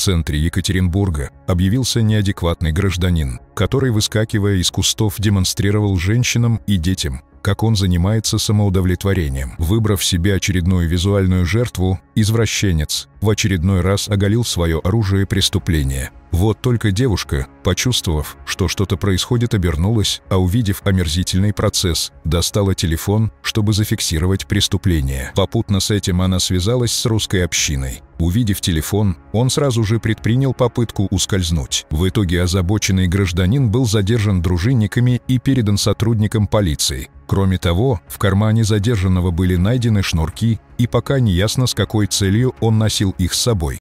центре Екатеринбурга объявился неадекватный гражданин, который, выскакивая из кустов, демонстрировал женщинам и детям как он занимается самоудовлетворением. Выбрав себе очередную визуальную жертву, извращенец в очередной раз оголил свое оружие преступления. Вот только девушка, почувствовав, что что-то происходит, обернулась, а увидев омерзительный процесс, достала телефон, чтобы зафиксировать преступление. Попутно с этим она связалась с русской общиной. Увидев телефон, он сразу же предпринял попытку ускользнуть. В итоге озабоченный гражданин был задержан дружинниками и передан сотрудникам полиции, Кроме того, в кармане задержанного были найдены шнурки, и пока не ясно, с какой целью он носил их с собой.